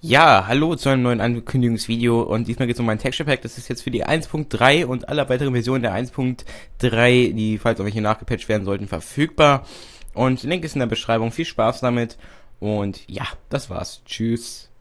Ja, hallo zu einem neuen Ankündigungsvideo und diesmal geht es um mein Texture Pack. Das ist jetzt für die 1.3 und alle weiteren Versionen der 1.3, die falls auch welche nachgepatcht werden sollten, verfügbar. Und Link ist in der Beschreibung. Viel Spaß damit und ja, das war's. Tschüss.